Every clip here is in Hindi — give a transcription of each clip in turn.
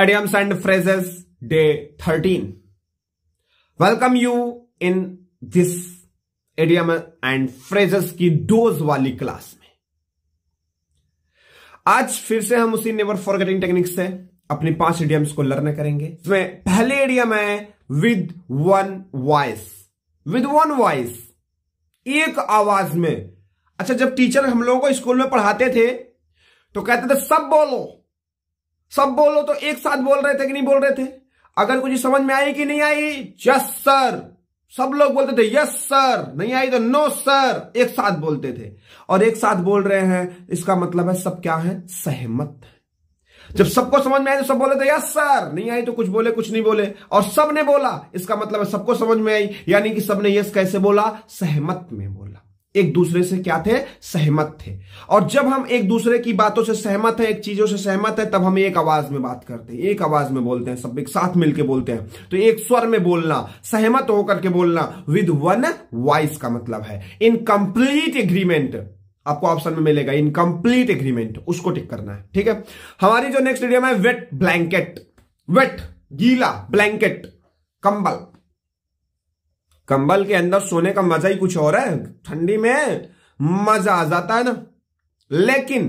idioms and phrases day thirteen welcome you in this idiom and phrases की डोज वाली क्लास में आज फिर से हम उसी नेवर फॉरगेटिंग टेक्निक से अपने पांच एडियम्स को लर्न करेंगे इसमें पहले एडियम है with one voice with one voice एक आवाज में अच्छा जब टीचर हम लोगों को स्कूल में पढ़ाते थे तो कहते थे सब बोलो सब बोलो तो एक साथ बोल रहे थे कि नहीं बोल रहे थे अगर कुछ समझ में आई कि नहीं आई यस सर सब लोग बोलते थे यस सर नहीं आई तो नो सर एक साथ बोलते थे और एक साथ बोल रहे हैं इसका मतलब है सब क्या है सहमत जब सबको समझ में आए तो सब बोले थे यस सर नहीं आई तो कुछ बोले कुछ नहीं बोले और सब ने बोला इसका मतलब है सबको समझ में आई यानी कि सबने यस कैसे बोला सहमत में बोला एक दूसरे से क्या थे सहमत थे और जब हम एक दूसरे की बातों से सहमत है एक चीजों से सहमत है तब हम एक आवाज में बात करते हैं एक आवाज में बोलते हैं सब एक साथ मिलकर बोलते हैं तो एक स्वर में बोलना सहमत होकर के बोलना विद वन वॉइस का मतलब है इन कंप्लीट एग्रीमेंट आपको ऑप्शन में मिलेगा इन कंप्लीट एग्रीमेंट उसको टिक करना है ठीक है हमारी जो नेक्स्ट वीडियो में वेट ब्लैंकेट वेट गीला ब्लैंकेट कंबल कंबल के अंदर सोने का मजा ही कुछ और है ठंडी में मजा आ जाता है ना लेकिन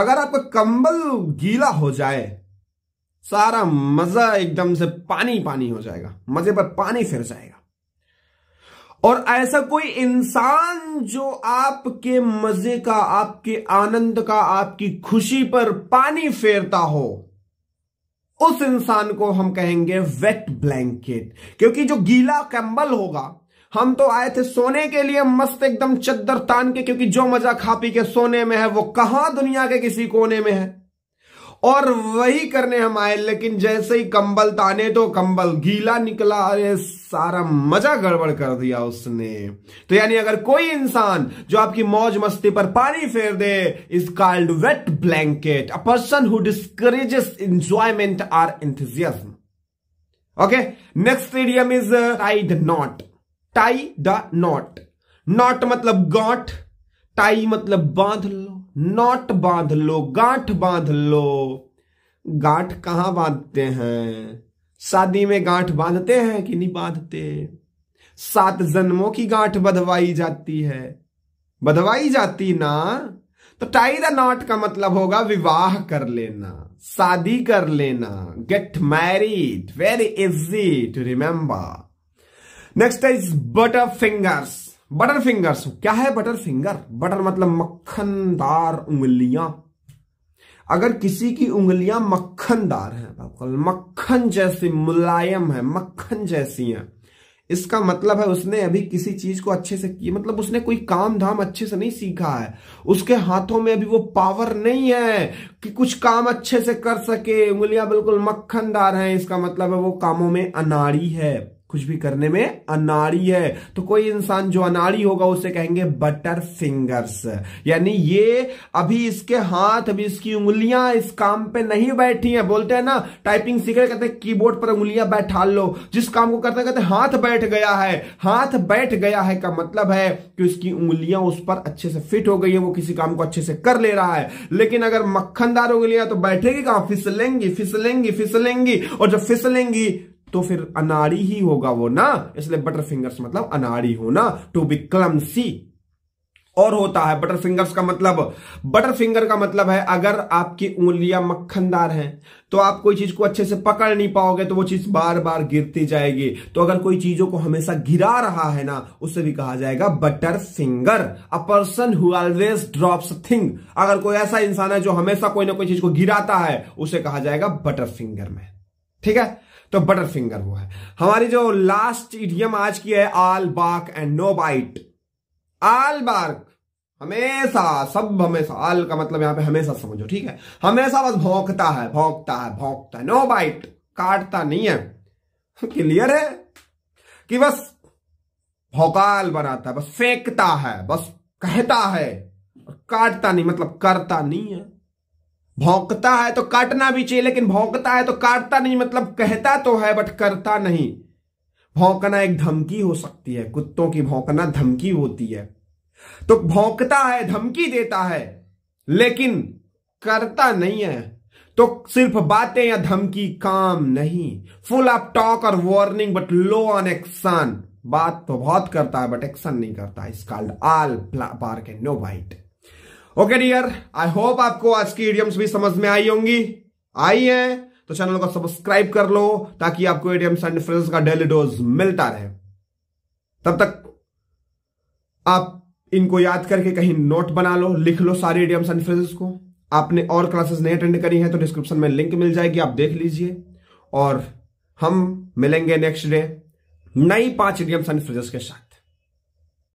अगर आपका कंबल गीला हो जाए सारा मजा एकदम से पानी पानी हो जाएगा मजे पर पानी फिर जाएगा और ऐसा कोई इंसान जो आपके मजे का आपके आनंद का आपकी खुशी पर पानी फेरता हो उस इंसान को हम कहेंगे वेट ब्लैंकेट क्योंकि जो गीला कंबल होगा हम तो आए थे सोने के लिए मस्त एकदम चद्दर तान के क्योंकि जो मजा खा पी के सोने में है वो कहां दुनिया के किसी कोने में है और वही करने हम आए लेकिन जैसे ही कंबल ताने तो कंबल गीला निकला अरे सारा मजा गड़बड़ कर दिया उसने तो यानी अगर कोई इंसान जो आपकी मौज मस्ती पर पानी फेर दे is called wet blanket a person who discourages enjoyment or anthem okay next idiom is tied knot tie the knot knot मतलब गॉट टाई मतलब बांध लो नॉट बांध लो गांठ बांध लो गांठ कहां बांधते हैं शादी में गांठ बांधते हैं कि नहीं बांधते सात जन्मों की गांठ बधवाई जाती है बधवाई जाती ना तो टाई द नॉट का मतलब होगा विवाह कर लेना शादी कर लेना get married very easy to remember next is butter fingers butter fingers क्या है बटर फिंगर बटर मतलब मक्खनदार उंगलियां अगर किसी की उंगलियां मक्खनदार हैं मक्खन जैसी मुलायम है मक्खन जैसी हैं इसका मतलब है उसने अभी किसी चीज को अच्छे से किया मतलब उसने कोई काम धाम अच्छे से नहीं सीखा है उसके हाथों में अभी वो पावर नहीं है कि कुछ काम अच्छे से कर सके उंगलियां बिल्कुल मक्खनदार हैं इसका मतलब है वो कामों में अनाड़ी है कुछ भी करने में अनाड़ी है तो कोई इंसान जो अनाड़ी होगा उसे कहेंगे बटर फिंगर्स यानी ये अभी इसके हाथ अभी इसकी उंगलियां इस काम पे नहीं बैठी हैं बोलते हैं ना टाइपिंग सीख रहे कहते कीबोर्ड पर उंगलियां बैठा लो जिस काम को करते कहते हाथ बैठ गया है हाथ बैठ गया है का मतलब है कि उसकी उंगलियां उस पर अच्छे से फिट हो गई है वो किसी काम को अच्छे से कर ले रहा है लेकिन अगर मक्खनदार उंगलियां तो बैठेगी कहां फिसलेंगी फिसलेंगी फिसलेंगी और जब फिसलेंगी तो फिर अनाड़ी ही होगा वो ना इसलिए बटर फिंगर्स मतलब अनाड़ी होना टू बी सी और होता है बटर फिंगर्स का मतलब बटर फिंगर का मतलब है अगर आपकी उंगलियां मक्खनदार हैं तो आप कोई चीज को अच्छे से पकड़ नहीं पाओगे तो वो चीज बार बार गिरती जाएगी तो अगर कोई चीजों को हमेशा गिरा रहा है ना उसे भी कहा जाएगा butter finger a person who always drops thing अगर कोई ऐसा इंसान है जो हमेशा कोई ना कोई चीज को गिराता है उसे कहा जाएगा बटर फिंगर में ठीक है तो बटर फिंगर वो है हमारी जो लास्ट इडियम आज की है all bark and no bite all bark हमेशा सब हमेशा आल का मतलब यहां पे हमेशा समझो ठीक है हमेशा बस भौंकता है भौंकता है भौंकता है नो बाइट काटता नहीं है क्लियर है कि बस भौकाल बनाता है बस फेंकता है बस कहता है काटता नहीं मतलब करता नहीं है भौंकता है तो काटना भी चाहिए लेकिन भौंकता है तो काटता नहीं मतलब कहता तो है बट करता नहीं भौंकना एक धमकी हो सकती है कुत्तों की भौंकना धमकी होती है तो भौंकता है धमकी देता है लेकिन करता नहीं है तो सिर्फ बातें या धमकी काम नहीं फुल ऑफ टॉक और warning but low on action बात तो बहुत करता है बट एक्शन नहीं करता is called all bark and no bite okay dear I hope आपको आज की इडियम्स भी समझ में आई होंगी आई है तो चैनल को सब्सक्राइब कर लो ताकि आपको इडियम्स एंड फ्रेज का डेली डोज मिलता रहे तब तक आप इनको याद करके कहीं नोट बना लो लिख लो सारे इडियम्स एंड फ्रेजेस को आपने और क्लासेस नहीं अटेंड करी है तो डिस्क्रिप्शन में लिंक मिल जाएगी आप देख लीजिए और हम मिलेंगे नेक्स्ट डे नई पांच इडियम्स एंड फ्रेजेस के साथ